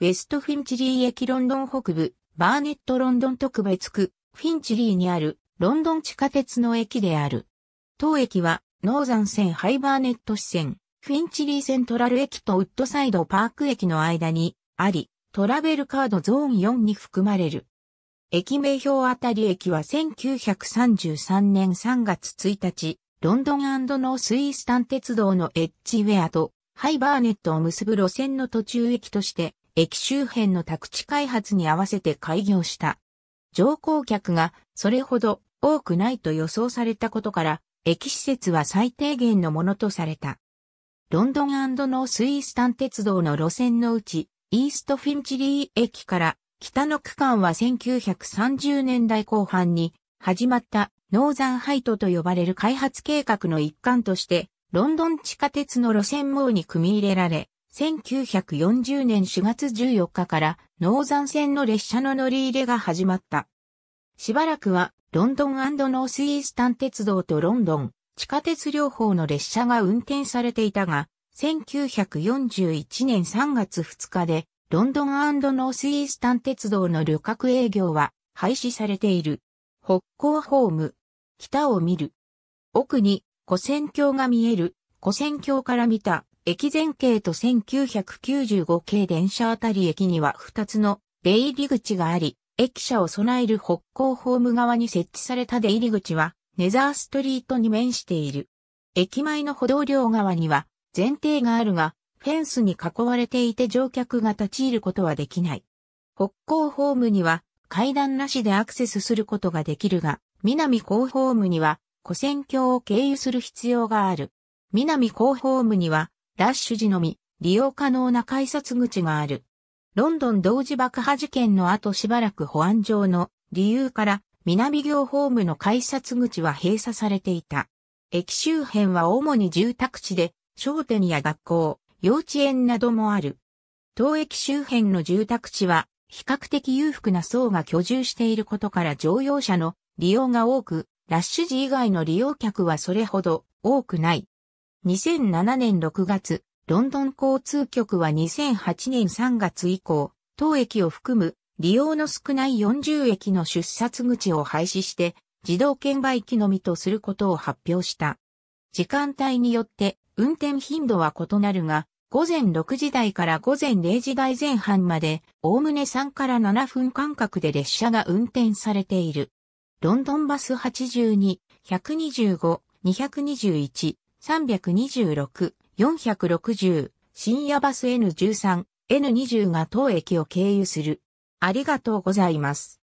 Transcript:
ウェストフィンチリー駅ロンドン北部、バーネットロンドン特別区、フィンチリーにあるロンドン地下鉄の駅である。当駅は、ノーザン線ハイバーネット支線、フィンチリーセントラル駅とウッドサイドパーク駅の間にあり、トラベルカードゾーン4に含まれる。駅名表あたり駅は1933年3月1日、ロンドンノースイースタン鉄道のエッジウェアとハイバーネットを結ぶ路線の途中駅として駅周辺の宅地開発に合わせて開業した。乗降客がそれほど多くないと予想されたことから、駅施設は最低限のものとされた。ロンドンノースイースタン鉄道の路線のうち、イーストフィンチリー駅から北の区間は1930年代後半に始まったノーザンハイトと呼ばれる開発計画の一環として、ロンドン地下鉄の路線網に組み入れられ、1940年4月14日からノーザン線の列車の乗り入れが始まった。しばらくはロンドンノースイースタン鉄道とロンドン、地下鉄両方の列車が運転されていたが、1941年3月2日でロンドンノースイースタン鉄道の旅客営業は廃止されている。北港ホーム、北を見る。奥に古戦橋が見える、古戦橋から見た駅前系と1995系電車あたり駅には2つの出入り口があり、駅舎を備える北港ホーム側に設置された出入り口は、ネザーストリートに面している。駅前の歩道両側には、前提があるが、フェンスに囲われていて乗客が立ち入ることはできない。北港ホームには、階段なしでアクセスすることができるが、南港ホームには、古線橋を経由する必要がある。南港ホームには、ラッシュ時のみ利用可能な改札口がある。ロンドン同時爆破事件の後しばらく保安上の理由から南行ホームの改札口は閉鎖されていた。駅周辺は主に住宅地で商店や学校、幼稚園などもある。当駅周辺の住宅地は比較的裕福な層が居住していることから乗用車の利用が多く、ラッシュ時以外の利用客はそれほど多くない。2007年6月、ロンドン交通局は2008年3月以降、当駅を含む利用の少ない40駅の出札口を廃止して、自動券売機のみとすることを発表した。時間帯によって運転頻度は異なるが、午前6時台から午前0時台前半まで、おおむね3から7分間隔で列車が運転されている。ロンドンバス82、125、221、326、460、深夜バス N13、N20 が当駅を経由する。ありがとうございます。